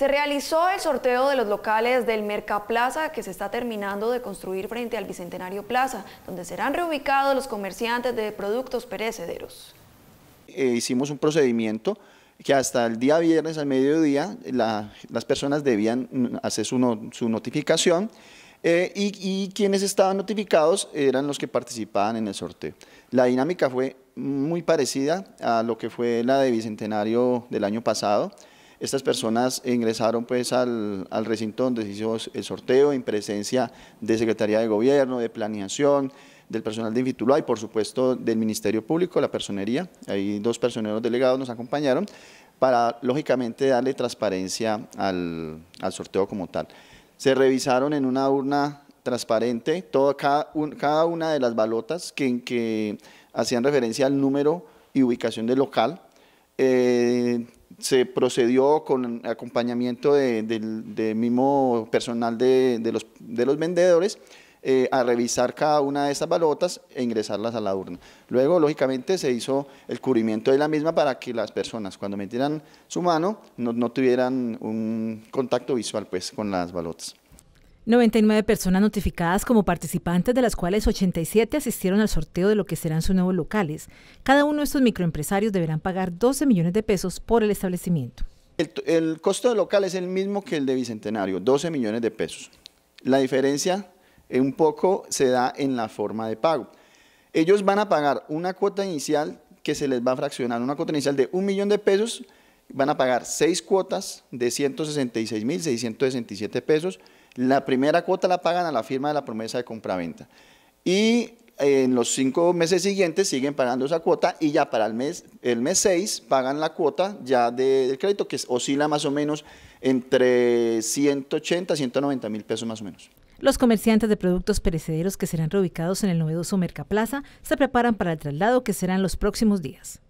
Se realizó el sorteo de los locales del Mercaplaza que se está terminando de construir frente al Bicentenario Plaza, donde serán reubicados los comerciantes de productos perecederos. Eh, hicimos un procedimiento que hasta el día viernes al mediodía las personas debían hacer su, notificación eh, y, y, quienes estaban notificados eran los que participaban en el sorteo. La dinámica fue muy parecida a lo que fue la de Bicentenario del año pasado. Estas personas ingresaron pues al, recinto donde se hizo el sorteo en presencia de Secretaría de Gobierno, de Planeación, del personal de Infitulá y por supuesto del Ministerio Público, la personería. Ahí dos personeros delegados nos acompañaron para lógicamente darle transparencia al, sorteo como tal. Se revisaron en una urna transparente cada, una de las balotas que, hacían referencia al número y ubicación del local. Eh, se procedió con acompañamiento del de, mismo personal de, los, vendedores eh, a revisar cada una de estas balotas e ingresarlas a la urna. Luego, lógicamente, se hizo el cubrimiento de la misma para que las personas, cuando metieran su mano, no, no tuvieran un contacto visual pues, con las balotas. 99 personas notificadas como participantes, de las cuales 87 asistieron al sorteo de lo que serán sus nuevos locales. Cada uno de estos microempresarios deberán pagar 12 millones de pesos por el establecimiento. El, costo de local es el mismo que el de Bicentenario, 12 millones de pesos. La diferencia eh, un poco se da en la forma de pago. Ellos van a pagar una cuota inicial que se les va a fraccionar, una cuota inicial de un millón de pesos, van a pagar seis cuotas de 166.667 pesos, la primera cuota la pagan a la firma de la promesa de compraventa. Y eh, en los cinco meses siguientes siguen pagando esa cuota y ya para el mes el mes 6 pagan la cuota ya del crédito que oscila más o menos entre 180 a 190 mil pesos más o menos. Los comerciantes de productos perecederos que serán reubicados en el novedoso Mercaplaza se preparan para el traslado que será en los próximos días.